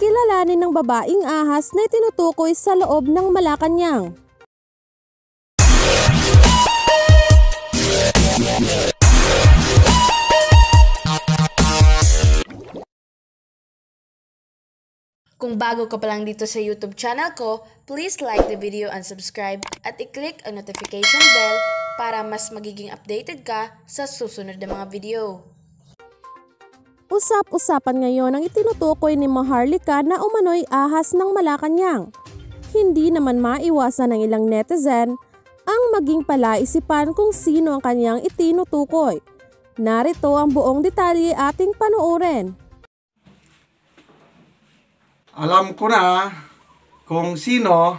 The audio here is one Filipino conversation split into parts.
kilalanin ng babaeng ahas na itinutukoy sa loob ng Malacanang. Kung bago ka pa lang dito sa YouTube channel ko, please like the video and subscribe at i-click ang notification bell para mas magiging updated ka sa susunod na mga video. Usap-usapan ngayon ang itinutukoy ni Maharlika na umano'y ahas ng Malacanang. Hindi naman maiwasan ng ilang netizen ang maging palaisipan kung sino ang kanyang itinutukoy. Narito ang buong detalye ating panuorin. Alam ko na kung sino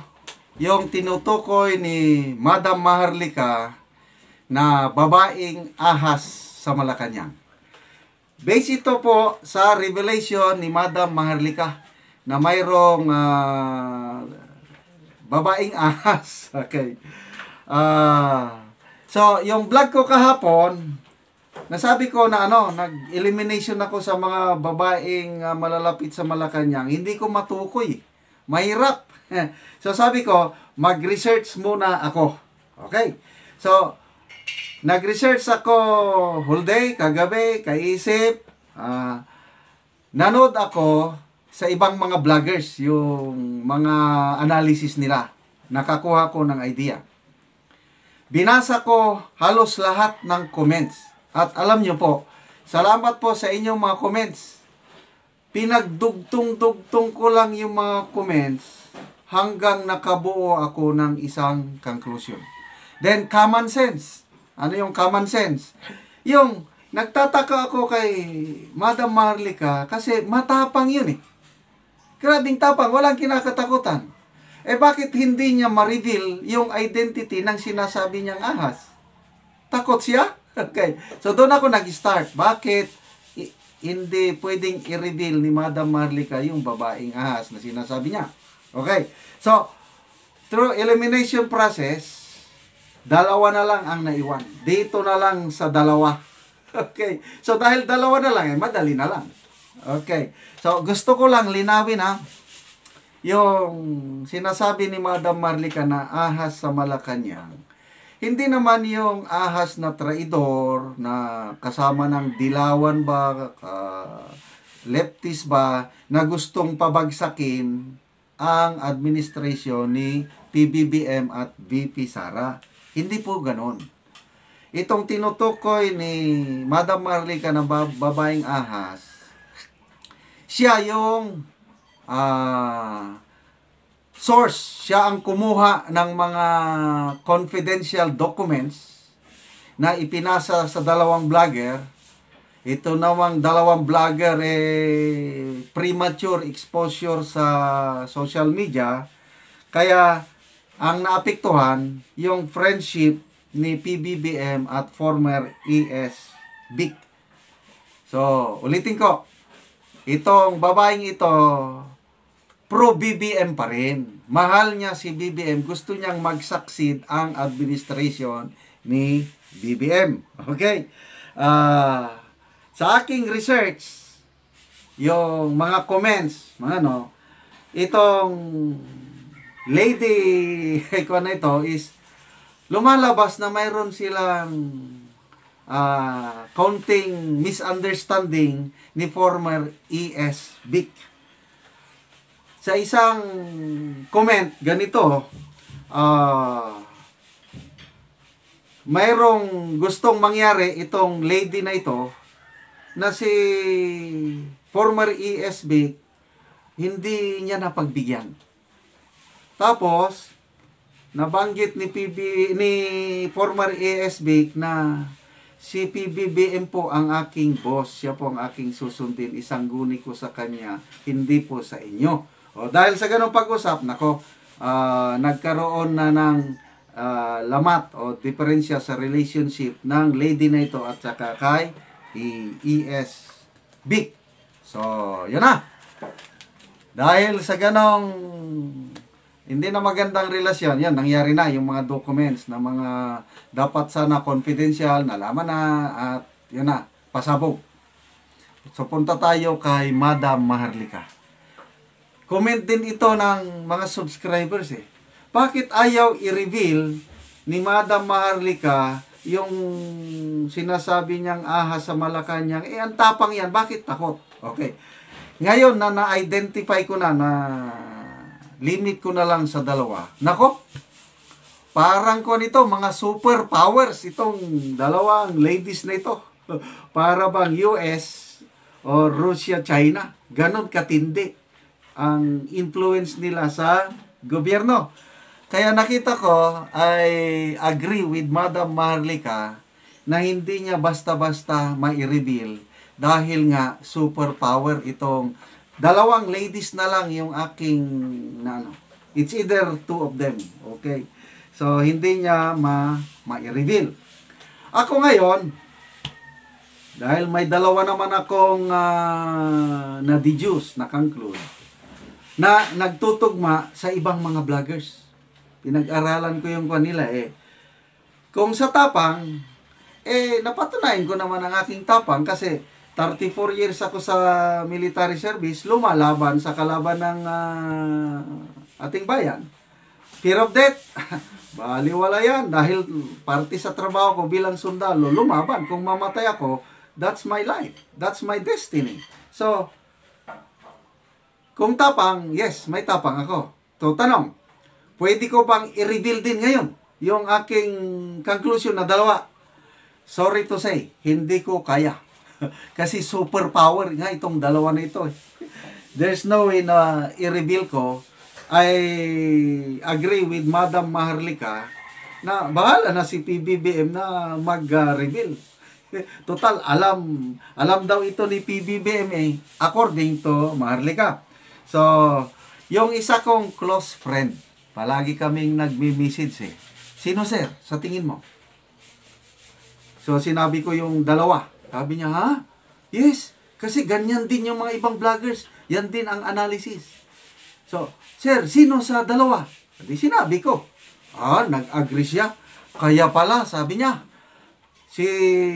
yung tinutukoy ni Madam Maharlika na babaeng ahas sa Malacanang. Base ito po sa revelation ni Madam Maharlika na mayroong uh, babaeng ahas. Okay. Uh, so, yung vlog ko kahapon, nasabi ko na ano, nag-elimination ako sa mga babaeng uh, malalapit sa Malacanang. Hindi ko matukoy. Mahirap. so, sabi ko, mag-research muna ako. Okay? So, Nag-research ako whole day, kagabi, kaisip. Uh, nanood ako sa ibang mga vloggers, yung mga analysis nila. Nakakuha ko ng idea. Binasa ko halos lahat ng comments. At alam nyo po, salamat po sa inyong mga comments. Pinagdugtong-dugtong ko lang yung mga comments hanggang nakabuo ako ng isang conclusion. Then, common sense. Ano yung common sense? Yung, nagtataka ako kay Madam Marlica kasi matapang yun eh. Grabing tapang, walang kinakatakutan. Eh bakit hindi niya ma-reveal yung identity ng sinasabi niyang ahas? Takot siya? Okay. So doon ako nag-start. Bakit hindi pwedeng i-reveal ni Madam Marlica yung babaeng ahas na sinasabi niya? Okay. So, through elimination process, Dalawa na lang ang naiwan. Dito na lang sa dalawa. Okay. So, dahil dalawa na lang, eh, madali na lang. Okay. So, gusto ko lang linawin ha, yung sinasabi ni Madam Marlica na ahas sa Malacanang. Hindi naman yung ahas na traidor na kasama ng dilawan ba, uh, leftist ba, na gustong pabagsakin ang administrasyon ni PBBM at VP Sara. Hindi po ganon. Itong tinutukoy ni Madam Marlica na babaeng ahas, siya yung uh, source, siya ang kumuha ng mga confidential documents na ipinasa sa dalawang vlogger. Ito namang dalawang vlogger eh premature exposure sa social media. Kaya ang naapektuhan, yung friendship ni PBBM at former ES Vic. So, ulitin ko. Itong babaeng ito, pro-BBM pa rin. Mahal niya si BBM. Gusto niyang mag-succeed ang administration ni BBM. Okay? Uh, sa aking research, yung mga comments, mga ano, itong lady ikaw na ito is lumalabas na mayroon silang uh, counting misunderstanding ni former ES Vic. Sa isang comment ganito, uh, mayroong gustong mangyari itong lady na ito na si former ES Vic hindi niya napagbigyan. Tapos, nabanggit ni PB ni former ASB na si PBBM po ang aking boss, siya po ang aking susundin, isang guni ko sa kanya, hindi po sa inyo. O, dahil sa ganong pag-usap, nako, uh, nagkaroon na ng uh, lamat o diferensya sa relationship ng lady na ito at saka kay ES Big. So, yun na. Dahil sa ganong hindi na magandang relasyon, yan, nangyari na yung mga documents na mga dapat sana confidential, nalaman na, at yun na, pasabog. So, punta tayo kay Madam Maharlika. Comment din ito ng mga subscribers eh. Bakit ayaw i-reveal ni Madam Maharlika yung sinasabi niyang ahas sa Malacanang? Eh, ang tapang yan. Bakit takot? Okay. Ngayon na na-identify ko na na limit ko na lang sa dalawa. Nako, parang ko nito, mga superpowers itong dalawang ladies na ito. Para bang US o Russia, China. Ganon katindi ang influence nila sa gobyerno. Kaya nakita ko, ay agree with Madam Marlika na hindi niya basta-basta ma-reveal dahil nga superpower itong Dalawang ladies na lang yung aking nano. It's either two of them. Okay? So, hindi niya ma, ma-reveal. Ako ngayon, dahil may dalawa naman akong uh, ah, na-deduce, na-conclude, na nagtutugma sa ibang mga vloggers. Pinag-aralan ko yung kanila eh. Kung sa tapang, eh napatunayan ko naman ang aking tapang kasi 34 years ako sa military service, lumalaban sa kalaban ng uh, ating bayan. Fear of death. Baliwala yan. Dahil parte sa trabaho ko bilang sundalo, lumaban. Kung mamatay ako, that's my life. That's my destiny. So, kung tapang, yes, may tapang ako. So, tanong, pwede ko bang i-reveal din ngayon yung aking conclusion na dalawa? Sorry to say, hindi ko kaya Kasi superpower nga itong dalawa na ito. Eh. There's no way na i-reveal ko. I agree with Madam Maharlika na bahala na si PBBM na mag-reveal. Total, alam, alam daw ito ni PBBM eh, according to Maharlika. So, yung isa kong close friend, palagi kaming nagme-message eh. Sino sir, sa tingin mo? So, sinabi ko yung dalawa. Sabi niya, ha? Yes, kasi ganyan din yung mga ibang vloggers. Yan din ang analysis. So, sir, sino sa dalawa? Hindi sinabi ko. Ah, nag-agree siya. Kaya pala, sabi niya, si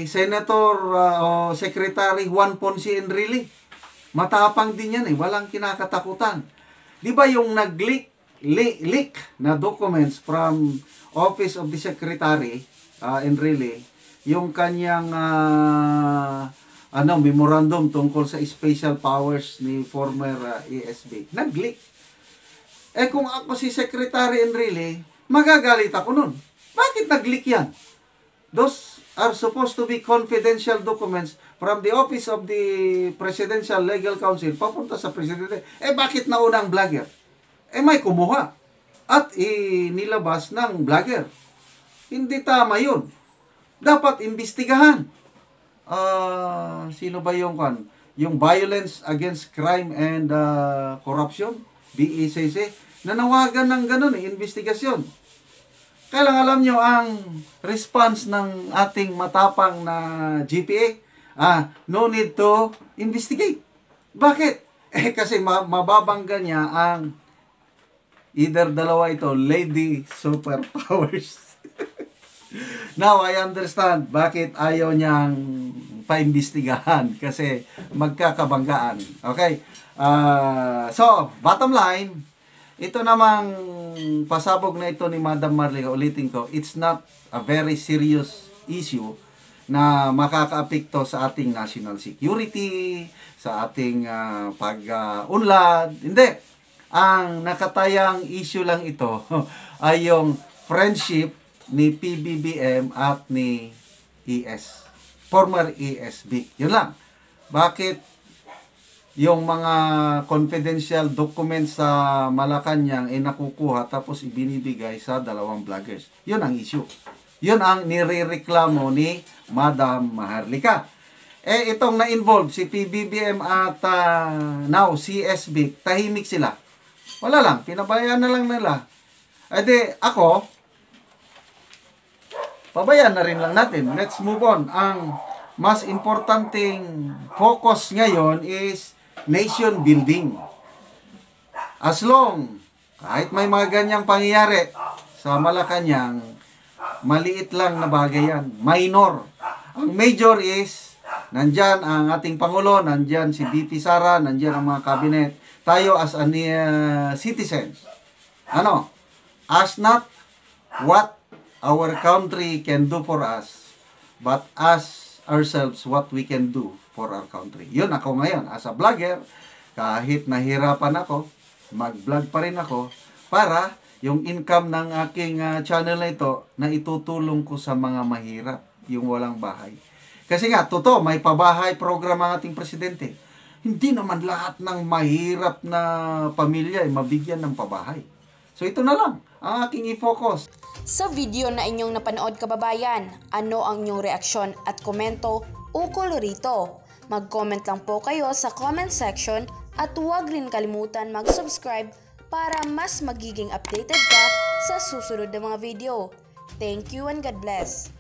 Senator uh, o Secretary Juan Ponce Enrile, matapang din yan eh, walang kinakatakutan. Di ba yung nag-leak leak, leak na documents from Office of the Secretary uh, Enrile, yung kanyang uh, ano memorandum tungkol sa special powers ni former uh, ah, ESB. Nag-leak. Eh kung ako si Secretary Enrile, magagalit ako nun. Bakit nag-leak yan? Those are supposed to be confidential documents from the office of the Presidential Legal Counsel papunta sa Presidente. Eh bakit nauna ang vlogger? Eh may kumuha at inilabas ng blogger. Hindi tama yun dapat imbestigahan. Uh, sino ba yung kan? Yung violence against crime and uh, corruption, BECC, nanawagan ng ganun, eh, investigasyon. Kaya alam nyo ang response ng ating matapang na GPA, ah, no need to investigate. Bakit? Eh, kasi ma- mababangga niya ang either dalawa ito, lady superpowers. Now, I understand bakit ayaw niyang paimbestigahan kasi magkakabanggaan. Okay? Uh, so, bottom line, ito namang pasabog na ito ni Madam Marley, ulitin ko, it's not a very serious issue na makakaapekto sa ating national security, sa ating uh, pag-unlad. Uh, Hindi. Ang nakatayang issue lang ito ay yung friendship ni PBBM at ni ES, former ESB. Yun lang. Bakit yung mga confidential documents sa Malacanang ay nakukuha tapos ibinibigay sa dalawang vloggers? Yun ang issue. Yun ang nirereklamo ni Madam Maharlika. Eh, itong na-involve, si PBBM at uh, now CSB, tahimik sila. Wala lang, pinabayaan na lang nila. Eh di, ako, pabayaan na rin lang natin. Let's move on. Ang mas importanteng focus ngayon is nation building. As long, kahit may mga ganyang pangyayari sa Malacanang, maliit lang na bagay yan. Minor. Ang major is, nandyan ang ating Pangulo, nandyan si BP Sara, nandyan ang mga cabinet. Tayo as a uh, citizens. Ano? Ask not what our country can do for us, but us ourselves what we can do for our country. Yun ako ngayon, as a vlogger, kahit nahirapan ako, mag-vlog pa rin ako para yung income ng aking uh, channel na ito na itutulong ko sa mga mahirap, yung walang bahay. Kasi nga, totoo, may pabahay program ang ating presidente. Hindi naman lahat ng mahirap na pamilya ay mabigyan ng pabahay. So ito na lang ang aking i-focus. Sa video na inyong napanood kababayan, ano ang inyong reaksyon at komento ukol rito? Mag-comment lang po kayo sa comment section at huwag rin kalimutan mag-subscribe para mas magiging updated ka sa susunod na mga video. Thank you and God bless!